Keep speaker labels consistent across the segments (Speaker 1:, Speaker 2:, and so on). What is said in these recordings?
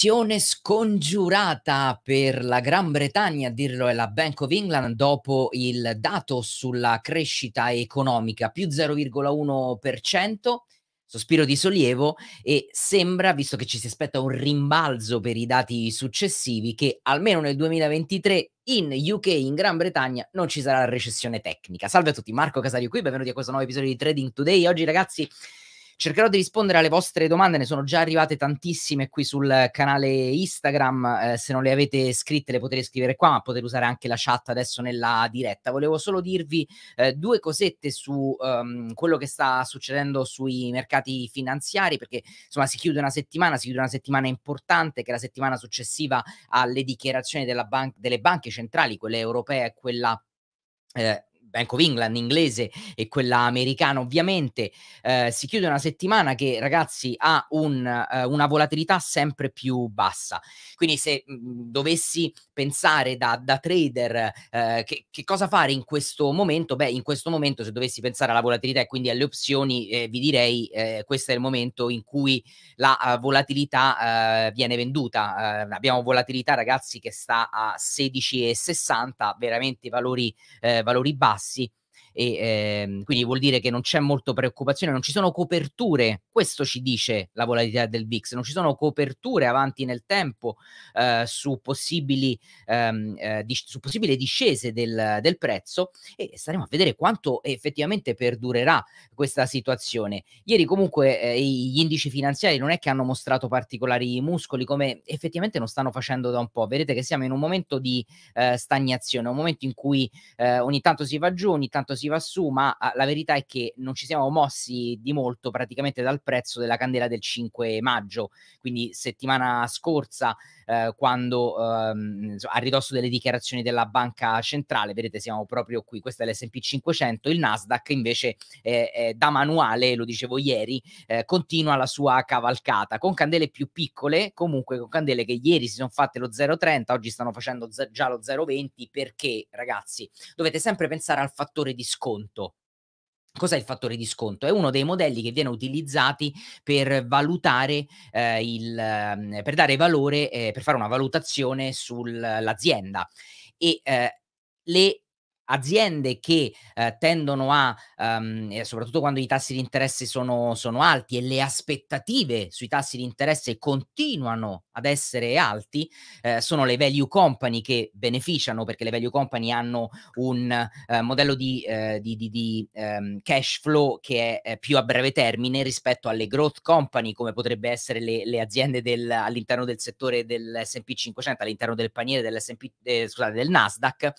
Speaker 1: Azione scongiurata per la Gran Bretagna, a dirlo è la Bank of England, dopo il dato sulla crescita economica, più 0,1%, sospiro di sollievo, e sembra, visto che ci si aspetta un rimbalzo per i dati successivi, che almeno nel 2023 in UK, in Gran Bretagna, non ci sarà recessione tecnica. Salve a tutti, Marco Casario qui, benvenuti a questo nuovo episodio di Trading Today. Oggi ragazzi Cercherò di rispondere alle vostre domande, ne sono già arrivate tantissime qui sul canale Instagram, eh, se non le avete scritte le potete scrivere qua, ma potete usare anche la chat adesso nella diretta. Volevo solo dirvi eh, due cosette su um, quello che sta succedendo sui mercati finanziari, perché insomma si chiude una settimana, si chiude una settimana importante, che è la settimana successiva alle dichiarazioni ban- delle banche centrali, quelle europee e quella eh, Bank of England inglese e quella americana ovviamente eh, si chiude una settimana che ragazzi ha un, eh, una volatilità sempre più bassa quindi se mh, mm, dovessi pensare da, da trader eh, che, che, cosa fare in questo momento beh in questo momento se dovessi pensare alla volatilità e quindi alle opzioni eh, vi direi eh, questo è il momento in cui la uh, volatilità uh, viene venduta uh, abbiamo volatilità ragazzi che sta a 16,60 veramente valori, valori bassi bassi e ehm, quindi vuol dire che non c'è molto preoccupazione, non ci sono coperture, questo ci dice la volatilità del VIX, non ci sono coperture avanti nel tempo eh, su, possibili, ehm, eh, dis- su possibili discese del, del prezzo e staremo a vedere quanto effettivamente perdurerà questa situazione. Ieri comunque eh, gli indici finanziari non è che hanno mostrato particolari muscoli come effettivamente non stanno facendo da un po', vedete che siamo in un momento di eh, stagnazione, un momento in cui eh, ogni tanto si va giù, ogni tanto si va su, ma ah, la verità è che non ci siamo mossi di molto praticamente dal prezzo della candela del 5 maggio, quindi settimana scorsa eh, quando ehm, a ridosso delle dichiarazioni della banca centrale, vedete siamo proprio qui, questo è l'S&P 500, il Nasdaq invece eh, eh, da manuale, lo dicevo ieri, eh, continua la sua cavalcata con candele più piccole, comunque con candele che ieri si sono fatte lo 0,30, oggi stanno facendo già lo 0,20 perché ragazzi dovete sempre pensare al fattore di sconto Cos'è il fattore di sconto? È uno dei modelli che viene utilizzato per valutare eh, il mm, per dare valore, eh, per fare una valutazione sull'azienda. E eh, le aziende che eh, tendono a, um, soprattutto quando i tassi di interesse sono, sono, alti e le aspettative sui tassi di interesse continuano ad essere alti, eh, sono le value company che beneficiano perché le value company hanno un eh, modello di, eh, di, di, di um, cash flow che è più a breve termine rispetto alle growth company come potrebbe essere le, le aziende del, all'interno del settore dell'S&P 500, all'interno del paniere dell'S&P, eh, scusate, del Nasdaq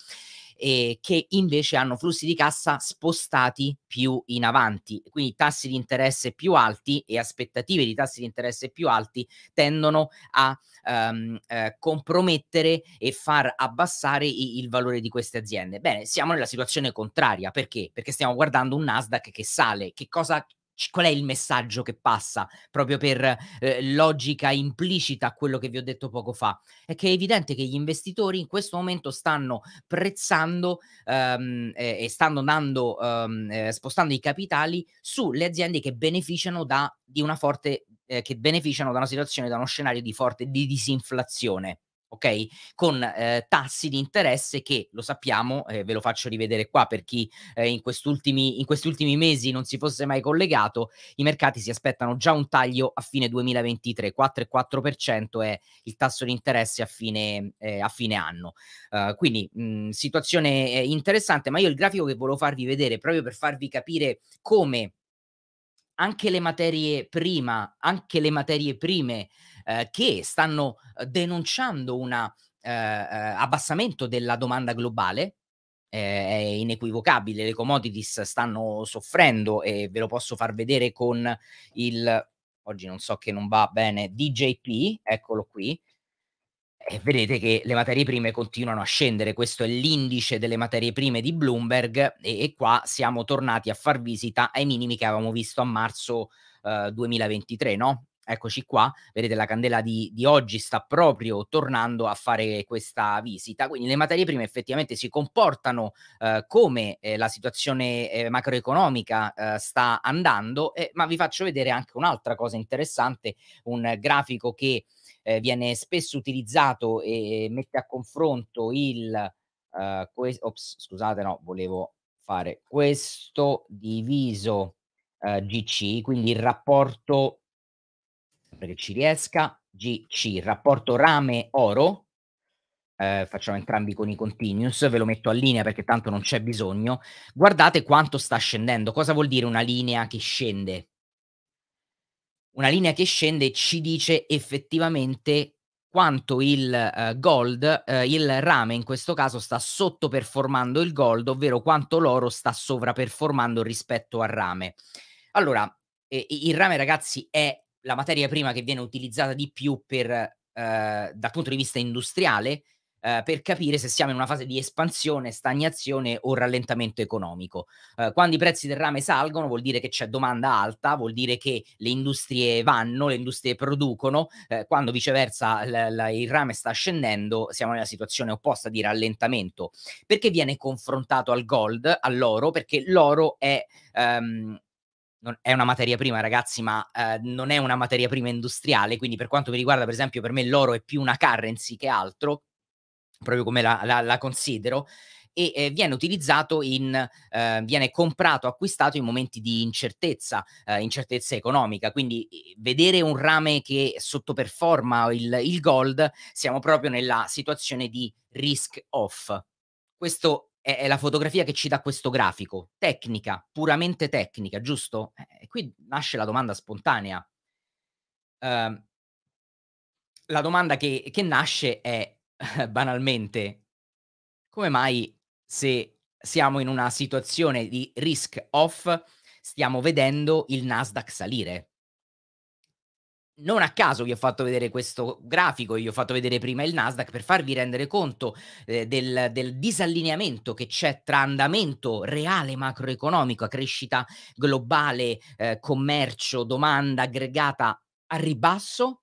Speaker 1: eh, che invece hanno flussi di cassa spostati più in avanti, quindi tassi di interesse più alti e aspettative di tassi di interesse più alti tendono a ehm, eh, compromettere e far abbassare i, il valore di queste aziende. Bene, siamo nella situazione contraria, perché? Perché stiamo guardando un Nasdaq che sale. Che cosa qual è il messaggio che passa proprio per eh, logica implicita a quello che vi ho detto poco fa? È che è evidente che gli investitori in questo momento stanno prezzando ehm, eh, e stanno andando ehm, eh, spostando i capitali sulle aziende che beneficiano da, di una forte eh, che beneficiano da una situazione, da uno scenario di forte di disinflazione ok? Con eh, tassi di interesse che lo sappiamo, eh, ve lo faccio rivedere qua per chi eh, in, quest'ultimi, in questi ultimi mesi non si fosse mai collegato, i mercati si aspettano già un taglio a fine 2023, 4,4% è il tasso di interesse a fine, eh, a fine anno. Uh, quindi mh, mm, situazione eh, interessante, ma io il grafico che volevo farvi vedere proprio per farvi capire come anche le materie prima, anche le materie prime eh, che stanno eh, denunciando un eh, abbassamento della domanda globale, è inequivocabile, le commodities stanno soffrendo e ve lo posso far vedere con il oggi non so che non va bene DJP, eccolo qui. E vedete che le materie prime continuano a scendere, questo è l'indice delle materie prime di Bloomberg e, e qua siamo tornati a far visita ai minimi che avevamo visto a marzo eh, 2023, no? Eccoci qua, vedete la candela di, di, oggi sta proprio tornando a fare questa visita, quindi le materie prime effettivamente si comportano eh, come eh, la situazione eh, macroeconomica eh, sta andando, eh, ma vi faccio vedere anche un'altra cosa interessante, un grafico che eh, viene spesso utilizzato e mette a confronto il... Ops, scusate, no, volevo fare questo diviso GC, quindi il rapporto sempre che ci riesca. GC, rapporto rame-oro, eh, facciamo entrambi con i continuous, ve lo metto a linea perché tanto non c'è bisogno. Guardate quanto sta scendendo. Cosa vuol dire una linea che scende? Una linea che scende ci dice effettivamente quanto il eh, gold, eh, il rame in questo caso sta sottoperformando il gold, ovvero quanto l'oro sta sovraperformando rispetto al rame. Allora, eh, il rame ragazzi è la materia prima che viene utilizzata di più per, eh, dal punto di vista industriale eh, per capire se siamo in una fase di espansione, stagnazione o rallentamento economico. Eh, quando i prezzi del rame salgono vuol dire che c'è domanda alta, vuol dire che le industrie vanno, le industrie producono, eh, quando viceversa l- l- il rame sta scendendo siamo nella situazione opposta di rallentamento, perché viene confrontato al gold, all'oro, perché l'oro è... Um, non, è una materia prima, ragazzi, ma eh, non è una materia prima industriale, quindi per quanto mi riguarda, per esempio, per me l'oro è più una currency che altro, proprio come la, la, la considero, e eh, viene utilizzato in, eh, viene comprato, acquistato in momenti di incertezza, eh, incertezza economica. Quindi eh, vedere un rame che sottoperforma il, il gold, siamo proprio nella situazione di risk off. Questo è, è, la fotografia che ci dà questo grafico, tecnica, puramente tecnica, giusto? Eh, e qui nasce la domanda spontanea. Uh, la domanda che, che nasce è banalmente come mai se siamo in una situazione di risk off stiamo vedendo il Nasdaq salire? non a caso vi ho fatto vedere questo grafico, vi ho fatto vedere prima il Nasdaq per farvi rendere conto eh, del, del, disallineamento che c'è tra andamento reale macroeconomico, crescita globale, eh, commercio, domanda aggregata a ribasso,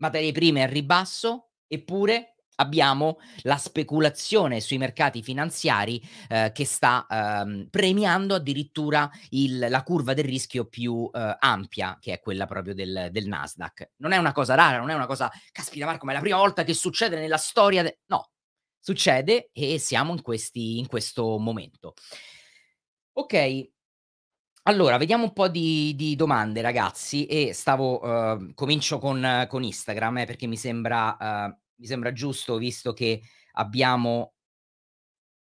Speaker 1: materie prime a ribasso, eppure abbiamo la speculazione sui mercati finanziari eh, che sta ehm, premiando addirittura il, la curva del rischio più eh, ampia, che è quella proprio del, del, Nasdaq. Non è una cosa rara, non è una cosa, caspita Marco, ma è la prima volta che succede nella storia. De... No, succede e siamo in, questi, in questo momento. Ok, allora, vediamo un po' di, di domande, ragazzi. E stavo, uh, comincio con, con Instagram, eh, perché mi sembra uh, mi sembra giusto visto che abbiamo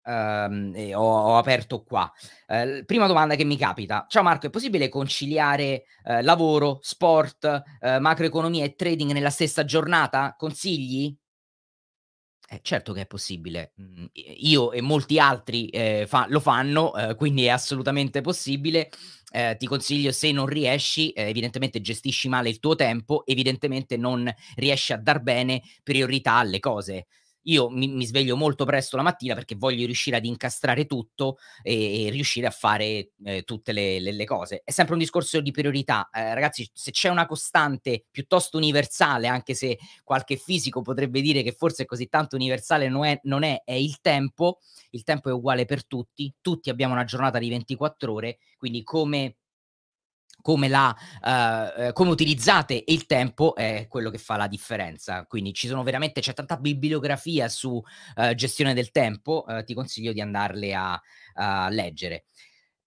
Speaker 1: ehm, eh, ho, ho, aperto qua. Eh, prima domanda che mi capita. Ciao Marco, è possibile conciliare eh, lavoro, sport, eh, macroeconomia e trading nella stessa giornata? Consigli? Eh, certo che è possibile, mhmm, io e molti altri eh, fa- lo fanno, eh, quindi è assolutamente possibile. Eh, ti consiglio se non riesci, eh, evidentemente gestisci male il tuo tempo, evidentemente non riesci a dar bene priorità alle cose io mi, mi, sveglio molto presto la mattina perché voglio riuscire ad incastrare tutto e, e riuscire a fare eh, tutte le, le, le, cose. È sempre un discorso di priorità. Eh, ragazzi, se c'è una costante piuttosto universale, anche se qualche fisico potrebbe dire che forse così tanto universale non è, non è, è il tempo. Il tempo è uguale per tutti, tutti abbiamo una giornata di 24 ore, quindi come come, la, uh, come utilizzate il tempo è quello che fa la differenza. Quindi ci sono veramente, c'è tanta bibliografia su uh, gestione del tempo, uh, ti consiglio di andarle a, a leggere.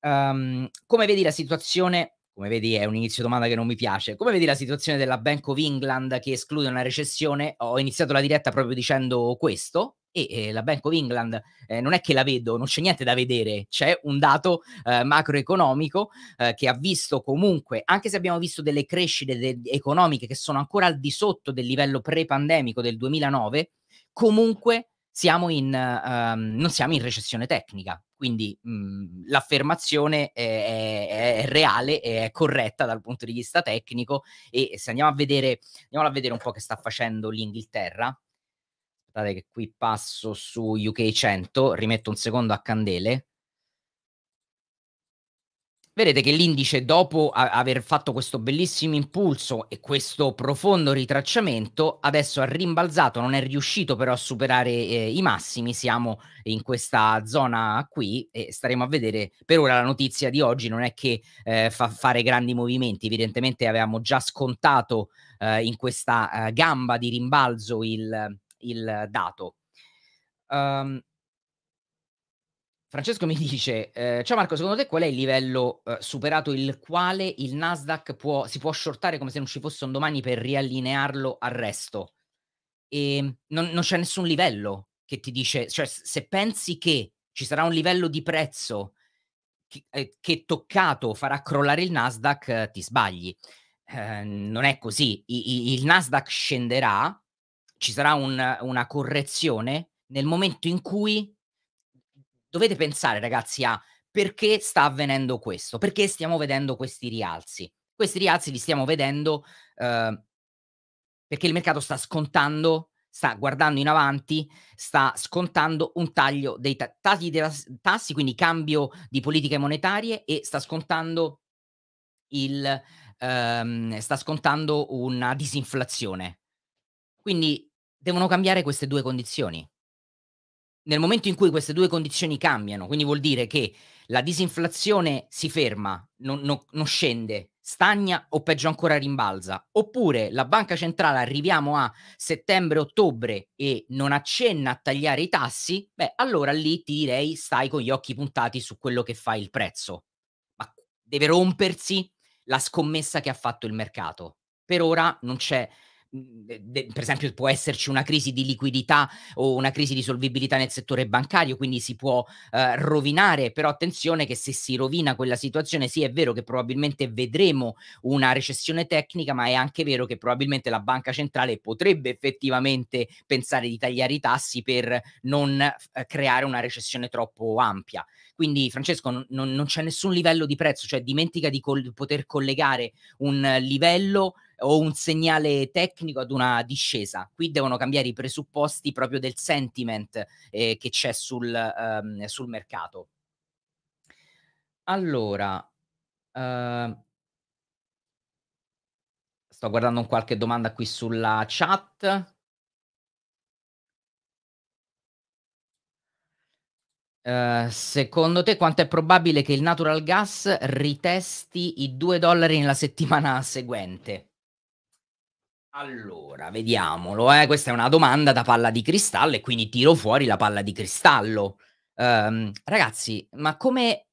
Speaker 1: Um, come vedi la situazione come vedi è un inizio domanda che non mi piace. Come vedi la situazione della Bank of England che esclude una recessione? Ho iniziato la diretta proprio dicendo questo, e la Bank of England eh, non è che la vedo, non c'è niente da vedere, c'è un dato eh, macroeconomico eh, che ha visto comunque, anche se abbiamo visto delle crescite de- economiche che sono ancora al di sotto del livello pre-pandemico del 2009, comunque siamo in, uh, non siamo in recessione tecnica, quindi mh, mhmm, l'affermazione è, è, è, reale è corretta dal punto di vista tecnico e se andiamo a vedere, andiamo a vedere un po' che sta facendo l'Inghilterra, Guardate che qui passo su UK 100, rimetto un secondo a candele. Vedete che l'indice, dopo aver fatto questo bellissimo impulso e questo profondo ritracciamento, adesso ha rimbalzato, non è riuscito però a superare eh, i massimi. Siamo in questa zona qui e staremo a vedere. Per ora la notizia di oggi non è che eh, fa fare grandi movimenti, evidentemente avevamo già scontato eh, in questa eh, gamba di rimbalzo il il dato. Um, Francesco mi dice, eh, ciao Marco, secondo te qual è il livello eh, superato il quale il Nasdaq può, si può shortare come se non ci fosse un domani per riallinearlo al resto? E ehm, non, non c'è nessun livello che ti dice, cioè se pensi che ci sarà un livello di prezzo che, eh, che toccato farà crollare il Nasdaq, ti sbagli. Ehm, non è così, I, il Nasdaq scenderà ci sarà un, una correzione nel momento in cui dovete pensare, ragazzi, a perché sta avvenendo questo, perché stiamo vedendo questi rialzi. Questi rialzi li stiamo vedendo eh, perché il mercato sta scontando, sta guardando in avanti, sta scontando un taglio dei ta- tagli dei tassi, quindi cambio di politiche monetarie e sta scontando, il, ehm, sta scontando una disinflazione. Quindi devono cambiare queste due condizioni. Nel momento in cui queste due condizioni cambiano, quindi vuol dire che la disinflazione si ferma, non, non, non scende, stagna o peggio ancora rimbalza, oppure la banca centrale arriviamo a settembre-ottobre e non accenna a tagliare i tassi, beh allora lì ti direi stai con gli occhi puntati su quello che fa il prezzo. Ma deve rompersi la scommessa che ha fatto il mercato. Per ora non c'è Mhmm, per esempio può esserci una crisi di liquidità o una crisi di solvibilità nel settore bancario, quindi si può eh, rovinare, però attenzione che se si rovina quella situazione, sì è vero che probabilmente vedremo una recessione tecnica, ma è anche vero che probabilmente la banca centrale potrebbe effettivamente pensare di tagliare i tassi per non eh, creare una recessione troppo ampia. Quindi Francesco non, non c'è nessun livello di prezzo, cioè dimentica di col- poter collegare un livello o un segnale tecnico ad una discesa. Qui devono cambiare i presupposti proprio del sentiment eh, che c'è sul, ehm, sul, mercato. Allora, eh, sto guardando un qualche domanda qui sulla chat. Uh, secondo te quanto è probabile che il natural gas ritesti i 2 dollari nella settimana seguente? Allora, vediamolo, eh. questa è una domanda da palla di cristallo e quindi tiro fuori la palla di cristallo. Ehm, ragazzi, ma come,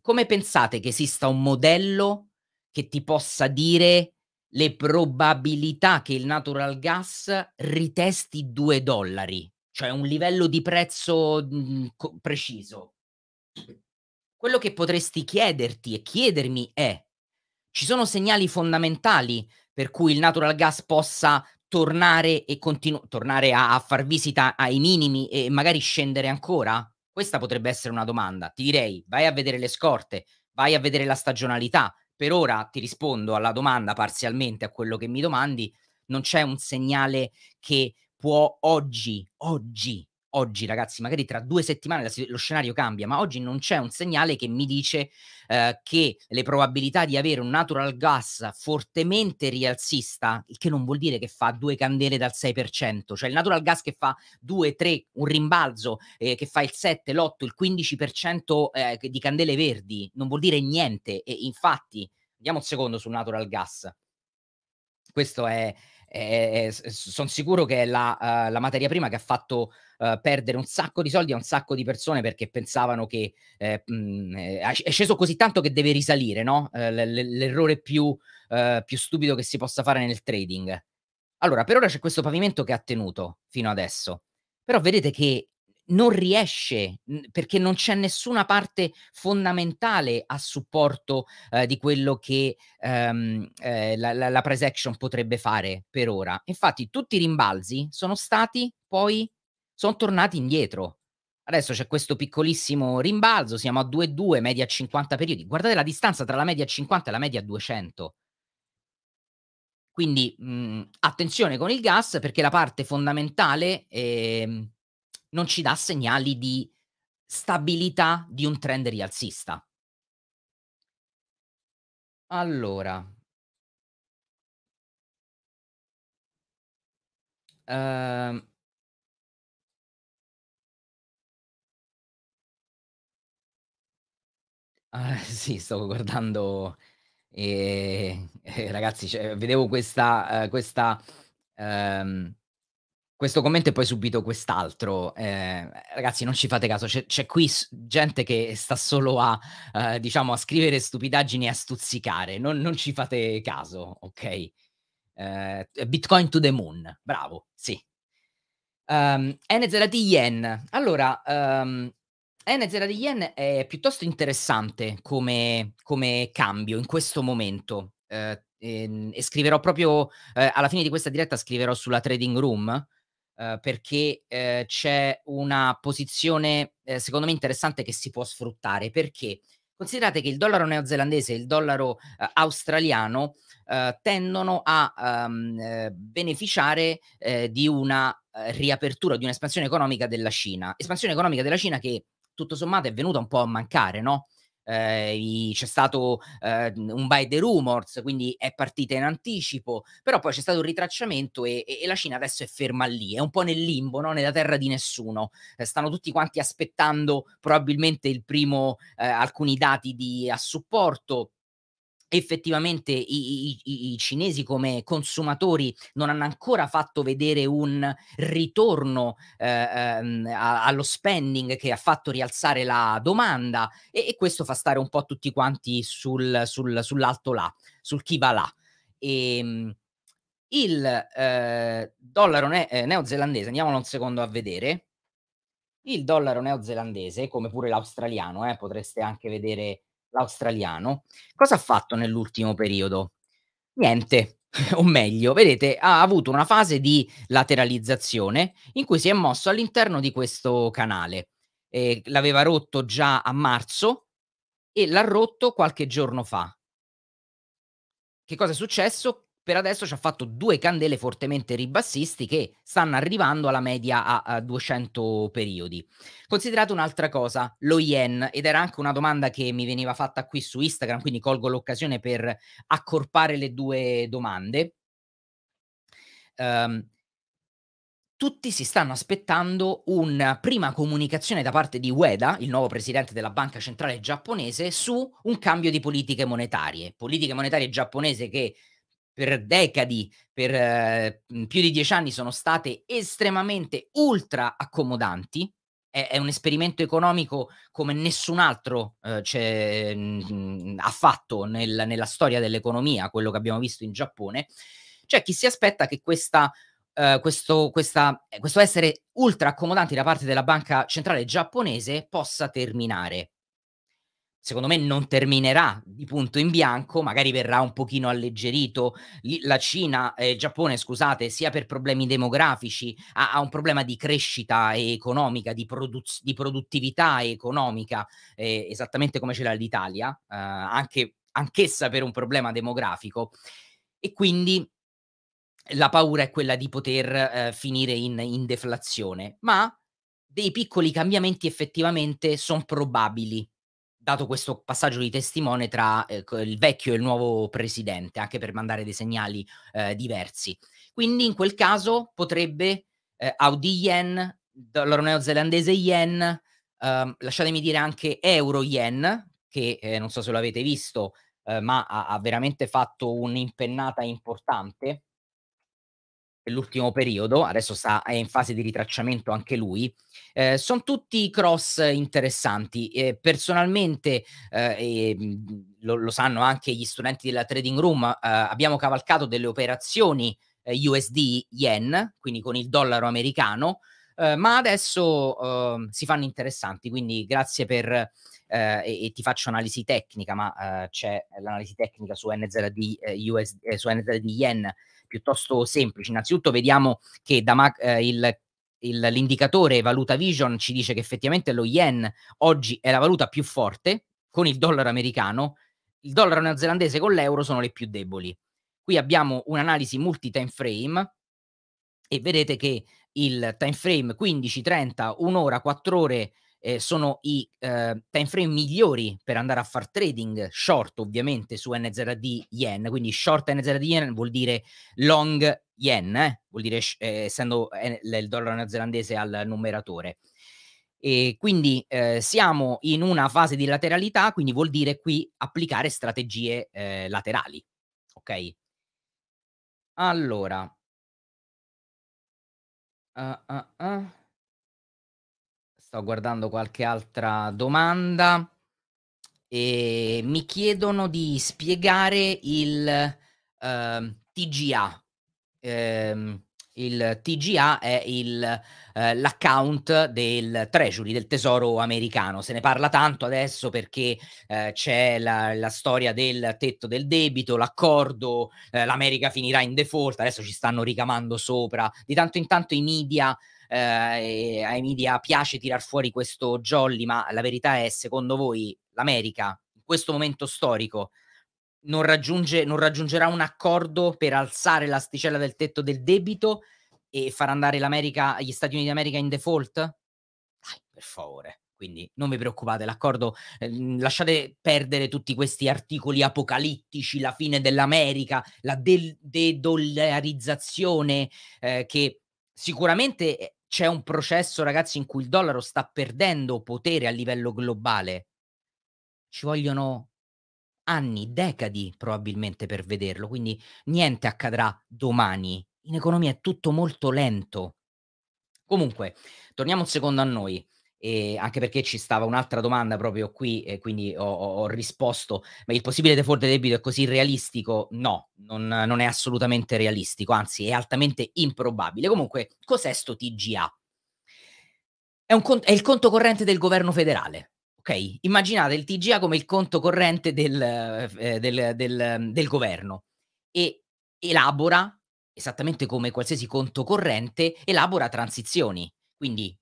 Speaker 1: come pensate che esista un modello che ti possa dire le probabilità che il natural gas ritesti 2 dollari, cioè un livello di prezzo mh, mm, preciso? Quello che potresti chiederti e chiedermi è, ci sono segnali fondamentali per cui il natural gas possa tornare, e continu- tornare a, a far visita ai minimi e magari scendere ancora? Questa potrebbe essere una domanda. Ti direi, vai a vedere le scorte, vai a vedere la stagionalità. Per ora ti rispondo alla domanda parzialmente a quello che mi domandi. Non c'è un segnale che può oggi, oggi oggi, ragazzi, magari tra due settimane lo scenario cambia, ma oggi non c'è un segnale che mi dice eh, che le probabilità di avere un natural gas fortemente rialzista, il che non vuol dire che fa due candele dal 6%, cioè il natural gas che fa 2, 3, un rimbalzo, eh, che fa il 7, l'8, il 15% eh, di candele verdi, non vuol dire niente. E infatti, andiamo un secondo sul natural gas. Questo è, è, è sono sicuro che è la, uh, la materia prima che ha fatto eh, perdere un sacco di soldi a un sacco di persone perché pensavano che eh, mh, eh, è sceso così tanto che deve risalire, no? Eh, l'errore più, più stupido che si possa fare nel trading. Allora, per ora c'è questo pavimento che ha tenuto fino adesso, però vedete che non riesce perché non c'è nessuna parte fondamentale a supporto eh, di quello che ehm, eh, la, la, la price action potrebbe fare per ora. Infatti tutti i rimbalzi sono stati poi sono tornati indietro. Adesso c'è questo piccolissimo rimbalzo, siamo a 2,2, 2 media 50 periodi. Guardate la distanza tra la media 50 e la media 200. Quindi mh, mhmm, attenzione con il gas perché la parte fondamentale eh, non ci dà segnali di stabilità di un trend rialzista. Allora, Uh, Ah, sì, stavo guardando, E, ehm, eh, ragazzi, cioè, vedevo questa, eh, questa, ehm, questo commento e poi subito quest'altro. Eh, ragazzi, non ci fate caso, c'è, c'è qui gente che sta solo a, eh, diciamo, a scrivere stupidaggini e a stuzzicare, non, non ci fate caso, ok? Eh, Bitcoin to the moon, bravo, sì. Um, ehm, NZT Yen. Allora, um, eh, di Yen è piuttosto interessante come, come cambio in questo momento. Eh, e, ehm, e, scriverò proprio eh, alla fine di questa diretta scriverò sulla trading room eh, perché eh, c'è una posizione eh, secondo me interessante che si può sfruttare perché considerate che il dollaro neozelandese e il dollaro australiano tendono a um, beneficiare di una riapertura, di un'espansione economica della Cina. Espansione economica della Cina che tutto sommato è venuta un po' a mancare, no? Eh, c'è stato eh, un buy the rumors, quindi è partita in anticipo, però poi c'è stato un ritracciamento e, e, la Cina adesso è ferma lì, è un po' nel limbo, no? nella terra di nessuno. Eh, stanno tutti quanti aspettando probabilmente il primo, eh, alcuni dati di, a supporto effettivamente i, i, i, cinesi come consumatori non hanno ancora fatto vedere un ritorno eh, ehm, allo spending che ha fatto rialzare la domanda e, e, questo fa stare un po' tutti quanti sul, sul, sull'alto là, sul chi va là. E, ehm, il eh, dollaro ne- eh, neozelandese, andiamolo un secondo a vedere, il dollaro neozelandese, come pure l'australiano, eh, potreste anche vedere australiano, cosa ha fatto nell'ultimo periodo? Niente, o meglio, vedete, ha avuto una fase di lateralizzazione in cui si è mosso all'interno di questo canale. Eh, l'aveva rotto già a marzo e l'ha rotto qualche giorno fa. Che cosa è successo? per adesso ci ha fatto due candele fortemente ribassisti che stanno arrivando alla media a, a 200 periodi. Considerate un'altra cosa, lo yen, ed era anche una domanda che mi veniva fatta qui su Instagram, quindi colgo l'occasione per accorpare le due domande. Um, tutti si stanno aspettando una prima comunicazione da parte di Ueda, il nuovo presidente della banca centrale giapponese, su un cambio di politiche monetarie. Politiche monetarie giapponese che per decadi, per eh, più di dieci anni sono state estremamente ultra accomodanti. È, è un esperimento economico come nessun altro eh, mh, mhmm, ha fatto nel, nella storia dell'economia, quello che abbiamo visto in Giappone. Cioè, chi si aspetta che questa Uh, questo, questa, eh, questo, essere ultra accomodanti da parte della banca centrale giapponese possa terminare secondo me non terminerà di punto in bianco, magari verrà un pochino alleggerito. La Cina, eh, Giappone, scusate, sia per problemi demografici, ha, ha un problema di crescita economica, di, produz- di produttività economica, eh, esattamente come ce l'ha l'Italia, eh, anche, anch'essa per un problema demografico. E quindi la paura è quella di poter eh, finire in, in deflazione, ma dei piccoli cambiamenti effettivamente sono probabili dato questo passaggio di testimone tra eh, il vecchio e il nuovo presidente, anche per mandare dei segnali eh, diversi. Quindi in quel caso potrebbe eh, Audi yen, dollaro neozelandese yen, ehm, lasciatemi dire anche euro yen, che eh, non so se lo avete visto, eh, ma ha, ha veramente fatto un'impennata importante l'ultimo periodo, adesso sta, è in fase di ritracciamento anche lui, eh, sono tutti cross interessanti. Eh, personalmente, eh, lo, lo, sanno anche gli studenti della Trading Room, eh, abbiamo cavalcato delle operazioni eh, USD yen, quindi con il dollaro americano, eh, ma adesso ehm, si fanno interessanti, quindi grazie per eh, e, e, ti faccio analisi tecnica, ma eh, c'è l'analisi tecnica su NZD, eh, US, eh, su NZD Yen piuttosto semplice. Innanzitutto vediamo che da Mac, eh, il il, l'indicatore Valuta Vision ci dice che effettivamente lo yen oggi è la valuta più forte con il dollaro americano, il dollaro neozelandese con l'euro sono le più deboli. Qui abbiamo un'analisi multi-time frame e vedete che il time frame 15, 30, 1 ora, 4 ore, eh, sono i eh, time frame migliori per andare a far trading short ovviamente su NZD yen, quindi short NZD yen vuol dire long yen, eh? vuol dire eh, essendo eh, il dollaro neozelandese al numeratore. E quindi ehm, siamo in una fase di lateralità, quindi vuol dire qui applicare strategie ehm, laterali. Ok? Allora, uh, uh, uh. Sto guardando qualche altra domanda. E ehm, mi chiedono di spiegare il eh, TGA. Eh, il TGA è il, eh, l'account del Treasury, del tesoro americano. Se ne parla tanto adesso perché eh, c'è la, la, storia del tetto del debito, l'accordo, eh, l'America finirà in default, adesso ci stanno ricamando sopra. Di tanto in tanto i media eh, ai media piace tirar fuori questo jolly, ma la verità è, secondo voi, l'America in questo momento storico non, raggiunge, non raggiungerà un accordo per alzare l'asticella del tetto del debito e far andare l'America, gli Stati Uniti d'America in default? Dai, per favore. Quindi non vi preoccupate, l'accordo, eh, lasciate perdere tutti questi articoli apocalittici, la fine dell'America, la de- dedollarizzazione eh, che sicuramente c'è un processo, ragazzi, in cui il dollaro sta perdendo potere a livello globale. Ci vogliono anni, decadi probabilmente per vederlo, quindi niente accadrà domani. In economia è tutto molto lento. Comunque, torniamo un secondo a noi. E anche perché ci stava un'altra domanda proprio qui, e quindi ho, ho risposto, ma il possibile default del debito è così realistico? No, non, non, è assolutamente realistico, anzi è altamente improbabile. Comunque, cos'è sto TGA? È, un, è il conto corrente del governo federale, ok? Immaginate il TGA come il conto corrente del, eh, del, del, del governo e elabora, esattamente come qualsiasi conto corrente, elabora transizioni, quindi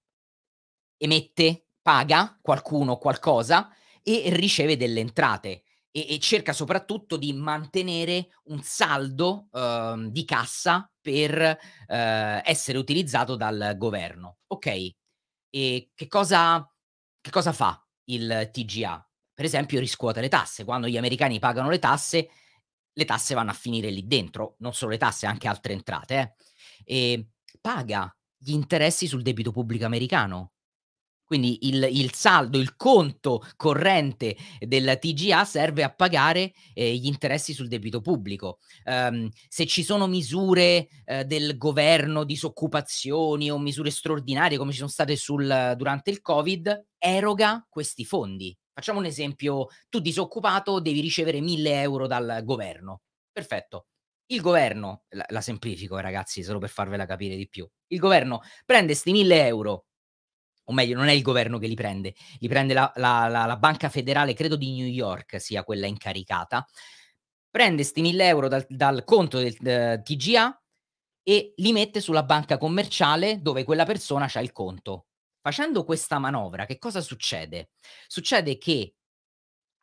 Speaker 1: emette, paga qualcuno qualcosa e riceve delle entrate e, e cerca soprattutto di mantenere un saldo eh, di cassa per eh, essere utilizzato dal governo. Ok, e che cosa, che cosa fa il TGA? Per esempio riscuote le tasse, quando gli americani pagano le tasse le tasse vanno a finire lì dentro, non solo le tasse, anche altre entrate, eh. e paga gli interessi sul debito pubblico americano, quindi il, il, saldo, il conto corrente della TGA serve a pagare eh, gli interessi sul debito pubblico. Um, se ci sono misure eh, del governo, disoccupazioni o misure straordinarie come ci sono state sul, durante il Covid, eroga questi fondi. Facciamo un esempio, tu disoccupato devi ricevere 1000 euro dal governo. Perfetto. Il governo, la, la semplifico ragazzi, solo per farvela capire di più, il governo prende questi 1000 euro o meglio, non è il governo che li prende, li prende la, la, la, la banca federale, credo di New York sia quella incaricata, prende questi 1000 euro dal, dal conto del eh, TGA e li mette sulla banca commerciale dove quella persona ha il conto. Facendo questa manovra, che cosa succede? Succede che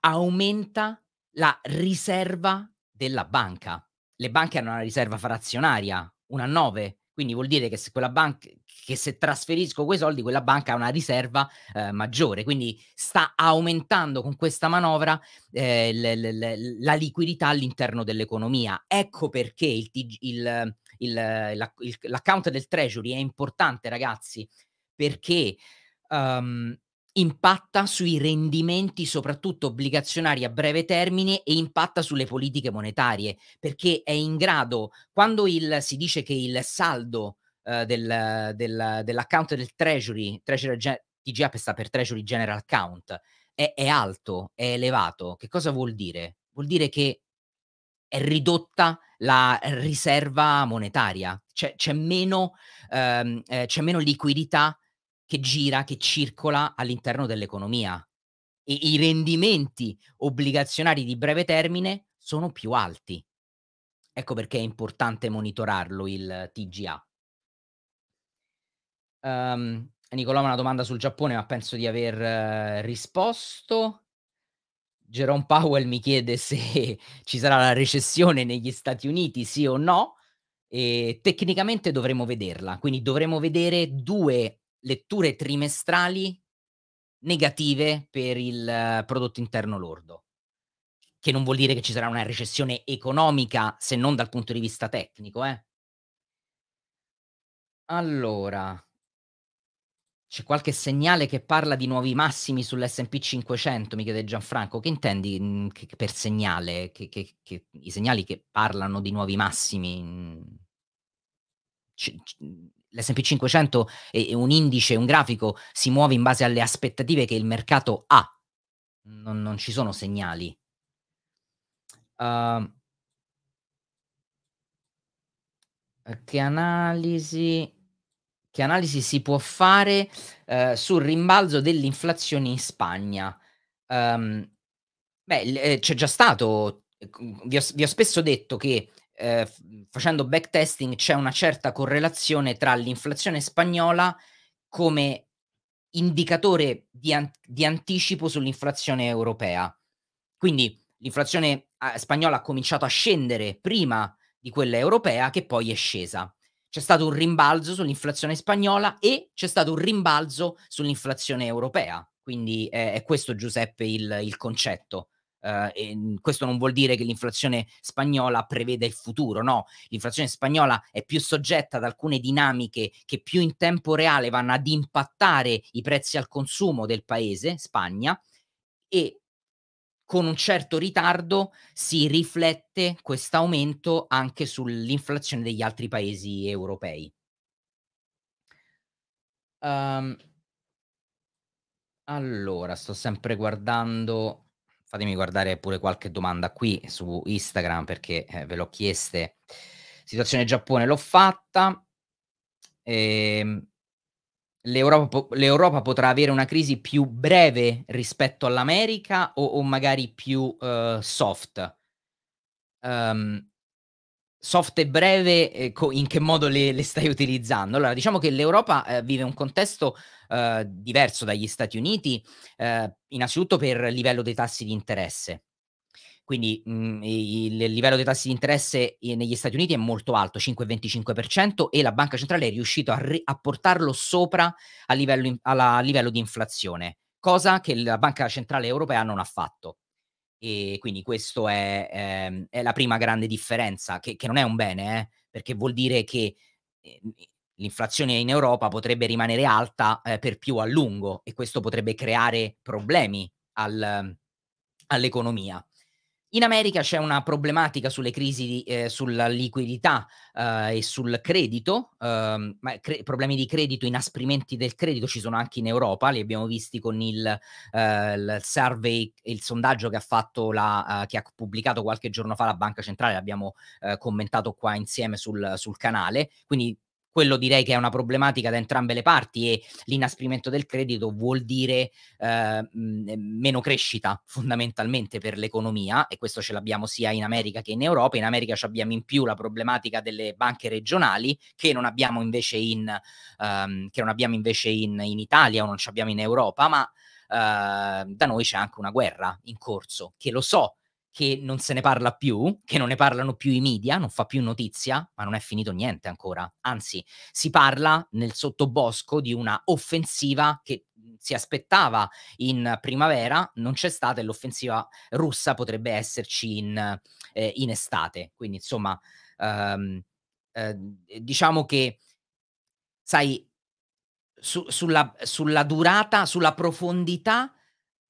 Speaker 1: aumenta la riserva della banca. Le banche hanno una riserva frazionaria, una 9, quindi vuol dire che se, quella banca, che se trasferisco quei soldi, quella banca ha una riserva eh, maggiore. Quindi sta aumentando con questa manovra eh, le, le, le, la liquidità all'interno dell'economia. Ecco perché il, il, il, la, l'account del Treasury è importante, ragazzi, perché um, impatta sui rendimenti, soprattutto obbligazionari a breve termine, e impatta sulle politiche monetarie, perché è in grado, quando il, si dice che il saldo eh, del, del, dell'account del Treasury, Treasury TGAP sta per Treasury General Account, è, è alto, è elevato, che cosa vuol dire? Vuol dire che è ridotta la riserva monetaria, c'è, c'è, meno, ehm, eh, c'è meno liquidità che gira, che circola all'interno dell'economia. E I rendimenti obbligazionari di breve termine sono più alti. Ecco perché è importante monitorarlo il TGA. Um, ehm, Nicolò ha una domanda sul Giappone, ma penso di aver eh, risposto. Jerome Powell mi chiede se ci sarà la recessione negli Stati Uniti, sì o no. E tecnicamente dovremo vederla, quindi dovremo vedere due letture trimestrali negative per il prodotto interno lordo, che non vuol dire che ci sarà una recessione economica se non dal punto di vista tecnico. Eh. Allora, c'è qualche segnale che parla di nuovi massimi sull'SP 500, mi chiede Gianfranco. Che intendi mm, per segnale? Che, che, che, I segnali che parlano di nuovi massimi? Mm? l'SP 500 è un indice, un grafico, si muove in base alle aspettative che il mercato ha. Non, non ci sono segnali. Uh, che analisi che analisi si può fare uh, sul rimbalzo dell'inflazione in Spagna? Um, beh, eh, c'è già stato, eh, vi ho, vi ho spesso detto che eh, facendo backtesting c'è una certa correlazione tra l'inflazione spagnola come indicatore di, an- di anticipo sull'inflazione europea. Quindi l'inflazione eh, spagnola ha cominciato a scendere prima di quella europea che poi è scesa. C'è stato un rimbalzo sull'inflazione spagnola e c'è stato un rimbalzo sull'inflazione europea. Quindi eh, è questo, Giuseppe, il, il concetto eh, questo non vuol dire che l'inflazione spagnola preveda il futuro, no, l'inflazione spagnola è più soggetta ad alcune dinamiche che più in tempo reale vanno ad impattare i prezzi al consumo del paese, Spagna, e con un certo ritardo si riflette questo aumento anche sull'inflazione degli altri paesi europei. Um, allora, sto sempre guardando Fatemi guardare pure qualche domanda qui su Instagram perché eh, ve l'ho chieste. Situazione Giappone l'ho fatta. Ehm, L'Europa, L'Europa, potrà avere una crisi più breve rispetto all'America o, o magari più uh, soft? Um, soft e breve, eh, co- in che modo le, le, stai utilizzando? Allora, diciamo che l'Europa eh, vive un contesto eh, diverso dagli Stati Uniti, eh, innanzitutto per livello dei tassi di interesse. Quindi mh, mm, il, il livello dei tassi di interesse eh, negli Stati Uniti è molto alto, 5,25%, e la banca centrale è riuscita a, ri- a portarlo sopra a livello, in- alla, a livello di inflazione, cosa che la banca centrale europea non ha fatto. E quindi questa è, ehm, è, la prima grande differenza, che, che non è un bene, eh, perché vuol dire che ehm, l'inflazione in Europa potrebbe rimanere alta eh, per più a lungo e questo potrebbe creare problemi al, all'economia. In America c'è una problematica sulle crisi, eh, sulla liquidità eh, e sul credito, ehm, cre- problemi di credito, inasprimenti del credito ci sono anche in Europa, li abbiamo visti con il, eh, il survey, il sondaggio che ha, fatto la, uh, che ha pubblicato qualche giorno fa la Banca Centrale, l'abbiamo eh, commentato qua insieme sul, sul canale, quindi quello direi che è una problematica da entrambe le parti e l'inasprimento del credito vuol dire eh, eh, meno crescita fondamentalmente per l'economia e questo ce l'abbiamo sia in America che in Europa. In America ci abbiamo in più la problematica delle banche regionali che non abbiamo invece in, ehm, abbiamo invece in, in Italia o non ci abbiamo in Europa, ma eh, da noi c'è anche una guerra in corso che lo so che non se ne parla più, che non ne parlano più i media, non fa più notizia, ma non è finito niente ancora. Anzi, si parla nel sottobosco di una offensiva che mhmm, si aspettava in primavera, non c'è stata e l'offensiva russa potrebbe esserci in, eh, in estate. Quindi, insomma, ehm, eh, diciamo che, sai, su, sulla, sulla, durata, sulla profondità,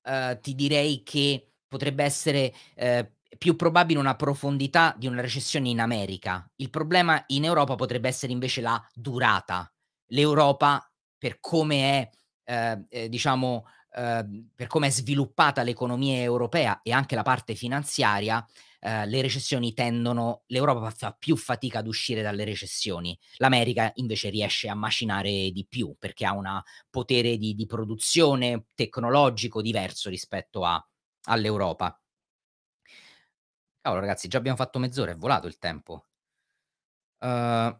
Speaker 1: eh, ti direi che potrebbe essere eh, più probabile una profondità di una recessione in America. Il problema in Europa potrebbe essere invece la durata. L'Europa, per come è, ehm, eh, diciamo, eh, per come è sviluppata l'economia europea e anche la parte finanziaria, eh, le recessioni tendono, l'Europa fa più fatica ad uscire dalle recessioni, l'America invece riesce a macinare di più perché ha un potere di, di produzione tecnologico diverso rispetto a, all'Europa. Cavolo, ragazzi, già abbiamo fatto mezz'ora, è volato il tempo. Uh,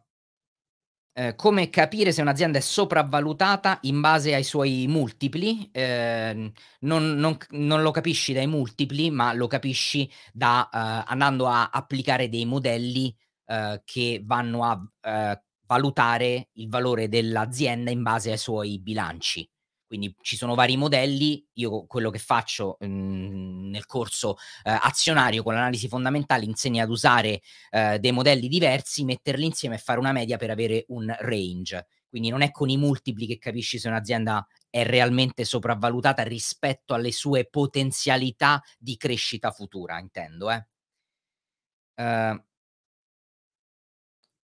Speaker 1: eh, come capire se un'azienda è sopravvalutata in base ai suoi multipli? Eh, non, non, non, lo capisci dai multipli, ma lo capisci da, eh, andando a applicare dei modelli eh, che vanno a eh, valutare il valore dell'azienda in base ai suoi bilanci. Quindi ci sono vari modelli, io quello che faccio mh, mhmm, nel corso eh, azionario con l'analisi fondamentale insegna ad usare eh, dei modelli diversi, metterli insieme e fare una media per avere un range. Quindi non è con i multipli che capisci se un'azienda è realmente sopravvalutata rispetto alle sue potenzialità di crescita futura, intendo. Eh. Uh,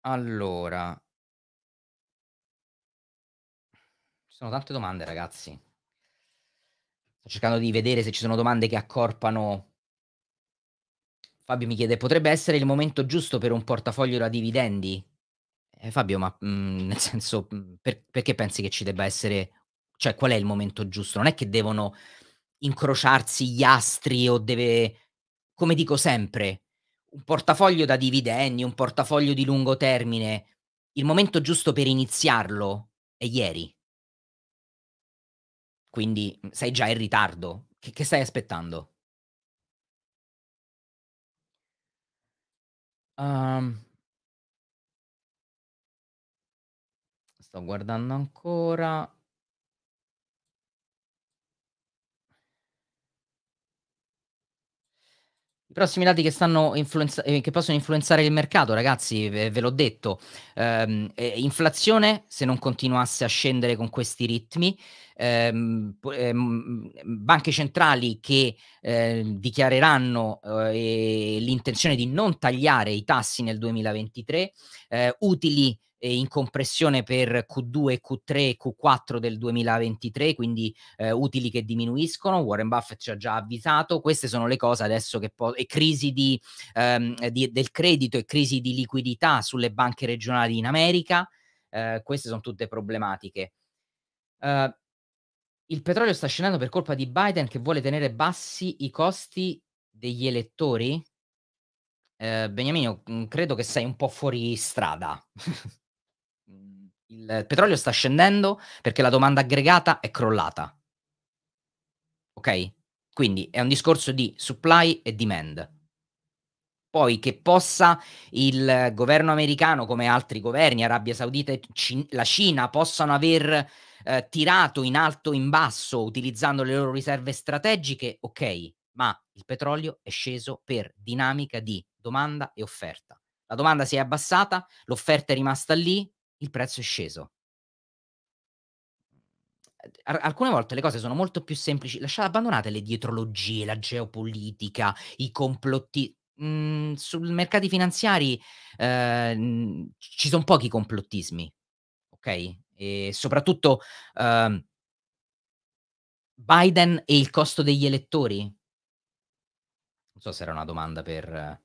Speaker 1: allora, sono tante domande, ragazzi. Sto cercando di vedere se ci sono domande che accorpano. Fabio mi chiede: potrebbe essere il momento giusto per un portafoglio da dividendi? Eh, Fabio, ma mh, mm, nel senso, mm, per, perché pensi che ci debba essere. Cioè, qual è il momento giusto? Non è che devono incrociarsi gli astri o deve. Come dico sempre, un portafoglio da dividendi, un portafoglio di lungo termine, il momento giusto per iniziarlo è ieri. Quindi mhmm, sei già in ritardo. Che, che stai aspettando? Um, sto guardando ancora. I prossimi dati che, influenza- eh, che, possono influenzare il mercato, ragazzi, ve, ve l'ho detto. Ehm, eh, inflazione, se non continuasse a scendere con questi ritmi, ehm, ehm, banche centrali che eh, dichiareranno eh, l'intenzione di non tagliare i tassi nel 2023, eh, utili in compressione per Q2, Q3 e Q4 del 2023, quindi eh, utili che diminuiscono. Warren Buffett ci ha già avvisato. Queste sono le cose adesso che poi e crisi di, ehm, di, del credito e crisi di liquidità sulle banche regionali in America. Eh, queste sono tutte problematiche. Uh, il petrolio sta scendendo per colpa di Biden che vuole tenere bassi i costi degli elettori? Eh, Beniamino, mm, credo che sei un po' fuori strada. il petrolio sta scendendo perché la domanda aggregata è crollata. Ok? Quindi è un discorso di supply e demand. Poi che possa il governo americano, come altri governi, Arabia Saudita e Cin la Cina, possano aver eh, tirato in alto in basso utilizzando le loro riserve strategiche, ok, ma il petrolio è sceso per dinamica di domanda e offerta. La domanda si è abbassata, l'offerta è rimasta lì, il prezzo è sceso. alcune volte le cose sono molto più semplici. Lasciate abbandonate le dietrologie, la geopolitica, i complotti. Mm, sui mercati finanziari eh, mm, ci sono pochi complottismi, ok? E soprattutto eh, Biden e il costo degli elettori. Non so se era una domanda per,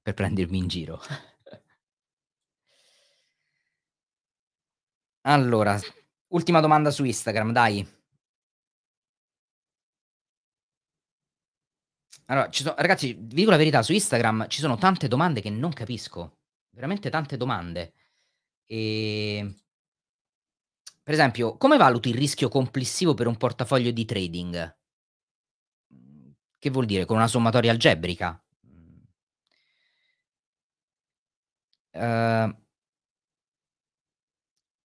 Speaker 1: per prendermi in giro. Allora, ultima domanda su Instagram, dai. Allora, sono, ragazzi, vi dico la verità, su Instagram ci sono tante domande che non capisco, veramente tante domande. E... Ehm, per esempio, come valuti il rischio complessivo per un portafoglio di trading? Che vuol dire? Con una sommatoria algebrica? Uh,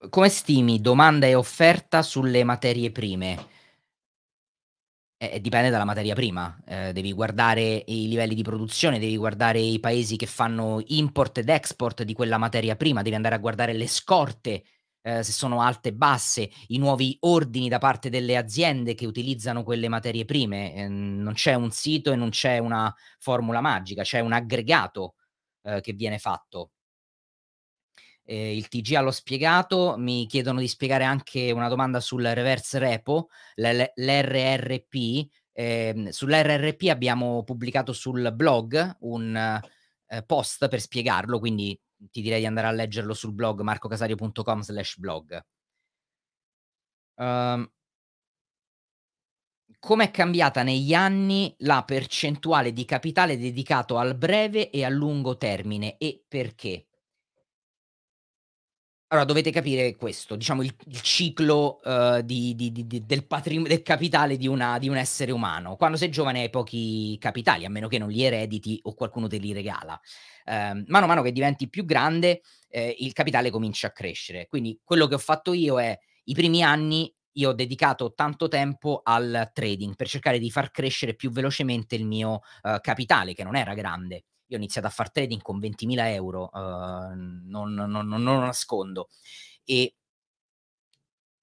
Speaker 1: come stimi domanda e offerta sulle materie prime? Eh, eh, dipende dalla materia prima, eh, devi guardare i livelli di produzione, devi guardare i paesi che fanno import ed export di quella materia prima, devi andare a guardare le scorte, eh, se sono alte e basse, i nuovi ordini da parte delle aziende che utilizzano quelle materie prime. Eh, non c'è un sito e non c'è una formula magica, c'è un aggregato eh, che viene fatto eh, il TGA l'ho spiegato, mi chiedono di spiegare anche una domanda sul reverse repo, l'RRP. Eh, Sull'RRP abbiamo pubblicato sul blog un eh, post per spiegarlo, quindi ti direi di andare a leggerlo sul blog marcocasario.com slash blog. Um, ehm, Come è cambiata negli anni la percentuale di capitale dedicato al breve e al lungo termine e perché? Allora, dovete capire questo, diciamo il, il ciclo uh, di, di, di, del, patrim- del capitale una, di, un essere umano. Quando sei giovane hai pochi capitali, a meno che non li erediti o qualcuno te li regala. Uh, mano a mano che diventi più grande, eh, il capitale comincia a crescere. Quindi quello che ho fatto io è, i primi anni io ho dedicato tanto tempo al trading per cercare di far crescere più velocemente il mio uh, capitale, che non era grande io ho iniziato a far trading con 20.000 euro, uh, non, non, non, non, lo nascondo. E,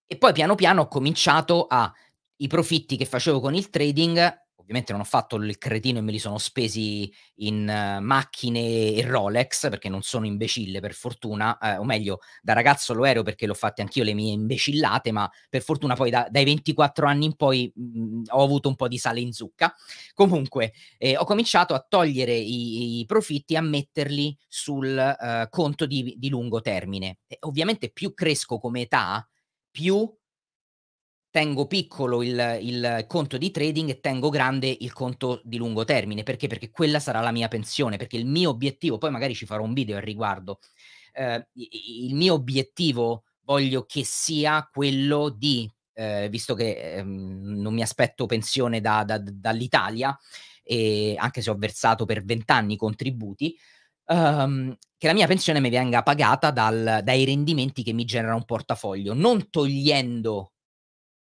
Speaker 1: e poi piano piano ho cominciato a i profitti che facevo con il trading ovviamente non ho fatto il cretino e me li sono spesi in uh, macchine e Rolex perché non sono imbecille per fortuna, eh, o meglio da ragazzo lo ero perché l'ho fatte anch'io le mie imbecillate, ma per fortuna poi da, dai 24 anni in poi mh, mm, ho avuto un po' di sale in zucca. Comunque eh, ho cominciato a togliere i, i profitti e a metterli sul uh, conto di, di lungo termine. E ovviamente più cresco come età, più tengo piccolo il, il, conto di trading e tengo grande il conto di lungo termine. Perché? Perché quella sarà la mia pensione, perché il mio obiettivo, poi magari ci farò un video al riguardo, eh, il mio obiettivo voglio che sia quello di, eh, visto che ehm, non mi aspetto pensione da, da, dall'Italia, anche se ho versato per vent'anni i contributi, ehm, che la mia pensione mi venga pagata dal, dai rendimenti che mi genera un portafoglio, non togliendo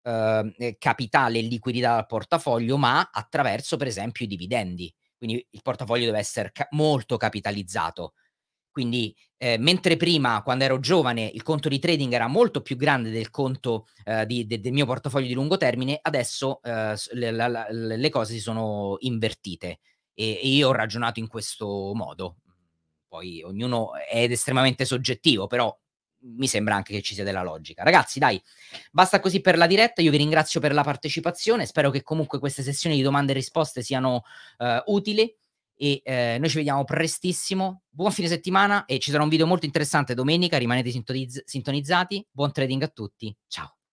Speaker 1: Ehm, eh, capitale e liquidità dal portafoglio, ma attraverso per esempio i dividendi. Quindi il portafoglio deve essere ca molto capitalizzato. Quindi eh, mentre prima, quando ero giovane, il conto di trading era molto più grande del conto eh, di, de, del mio portafoglio di lungo termine, adesso eh, le, la, le, cose si sono invertite e, e, io ho ragionato in questo modo. Poi ognuno è estremamente soggettivo, però mi sembra anche che ci sia della logica. Ragazzi, dai, basta così per la diretta. Io vi ringrazio per la partecipazione. Spero che comunque queste sessioni di domande e risposte siano eh, utili. E eh, noi ci vediamo prestissimo. Buon fine settimana e ci sarà un video molto interessante domenica. Rimanete sintoniz- sintonizzati. Buon trading a tutti. Ciao.